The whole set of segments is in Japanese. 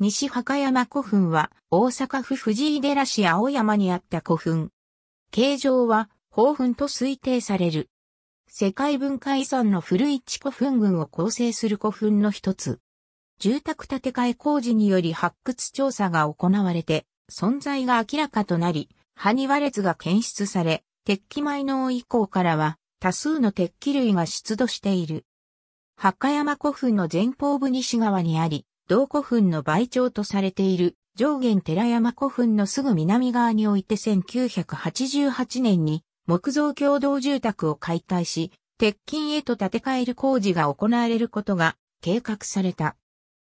西墓山古墳は大阪府藤井寺市青山にあった古墳。形状は宝墳と推定される。世界文化遺産の古市古墳群を構成する古墳の一つ。住宅建て替え工事により発掘調査が行われて、存在が明らかとなり、埴輪列が検出され、鉄器埋納以降からは多数の鉄器類が出土している。墓山古墳の前方部西側にあり、道古墳の倍長とされている上元寺山古墳のすぐ南側において1988年に木造共同住宅を解体し、鉄筋へと建て替える工事が行われることが計画された。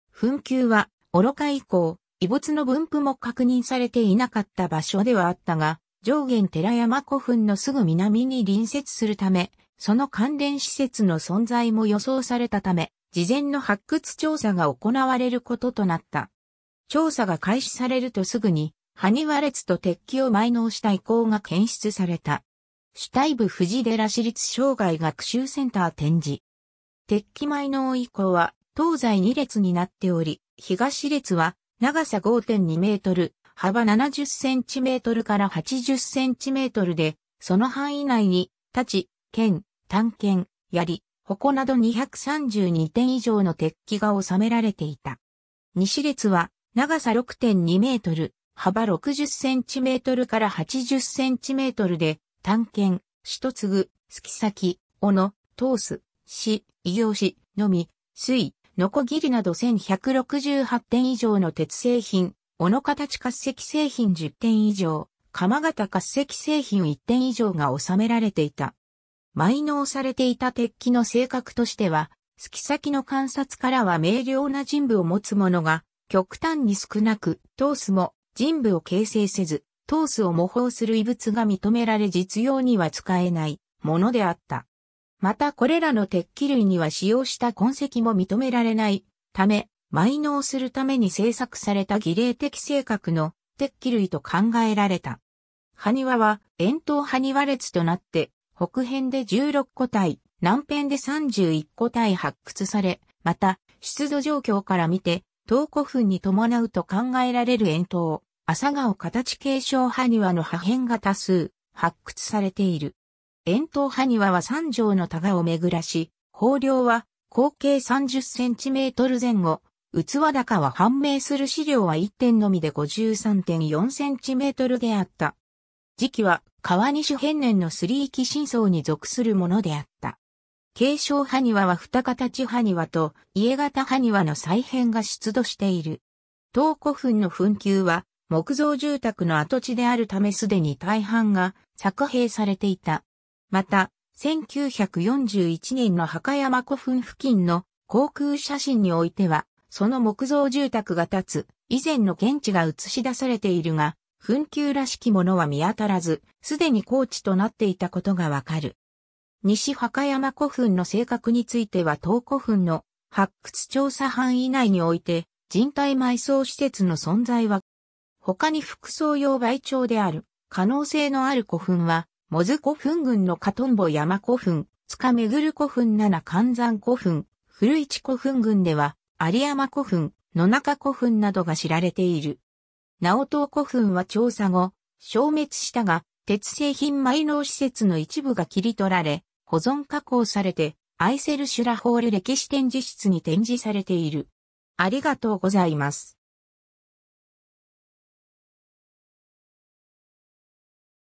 墳丘は愚か以降、遺物の分布も確認されていなかった場所ではあったが、上元寺山古墳のすぐ南に隣接するため、その関連施設の存在も予想されたため、事前の発掘調査が行われることとなった。調査が開始されるとすぐに、ニワ列と鉄器を埋納した遺構が検出された。主体部藤寺市立障害学習センター展示。鉄器埋納遺構は東西2列になっており、東列は長さ5.2メートル、幅70センチメートルから80センチメートルで、その範囲内に、立ち、剣、探検、槍、ここなど232点以上の鉄器が収められていた。西列は長さ6.2メートル、幅60センチメートルから80センチメートルで、探検、しと次ぐ、すき先、おの、通す、し、異業し、のみ、水、のこぎりなど1168点以上の鉄製品、おの形滑石製品10点以上、鎌型滑石製品1点以上が収められていた。埋納されていた鉄器の性格としては、好き先の観察からは明瞭な人部を持つ者が、極端に少なく、トースも人部を形成せず、トースを模倣する異物が認められ実用には使えないものであった。またこれらの鉄器類には使用した痕跡も認められないため、埋納するために制作された儀礼的性格の鉄器類と考えられた。埴輪は円筒埴輪列となって北辺で16個体、南辺で31個体発掘され、また、出土状況から見て、東古墳に伴うと考えられる円筒、朝顔形継承埴輪の破片が多数発掘されている。円筒埴輪は三条のタを巡らし、法量は口径30センチメートル前後、器高は判明する資料は1点のみで53.4センチメートルであった。時期は川西変年の三域真相に属するものであった。継承埴輪は二形埴輪と家型埴輪の再編が出土している。東古墳の墳丘は木造住宅の跡地であるためすでに大半が作兵されていた。また、1941年の墓山古墳付近の航空写真においては、その木造住宅が建つ以前の現地が映し出されているが、墳丘らしきものは見当たらず、すでに高地となっていたことがわかる。西墓山古墳の性格については東古墳の発掘調査範囲内において人体埋葬施設の存在は他に副葬用倍調である可能性のある古墳はモズ古墳群のカトンボ山古墳、塚めぐる古墳七寒山古墳、古市古墳群では有山古墳、野中古墳などが知られている。直東古墳は調査後、消滅したが、鉄製品埋納施設の一部が切り取られ、保存加工されて、アイセルシュラホール歴史展示室に展示されている。ありがとうございます。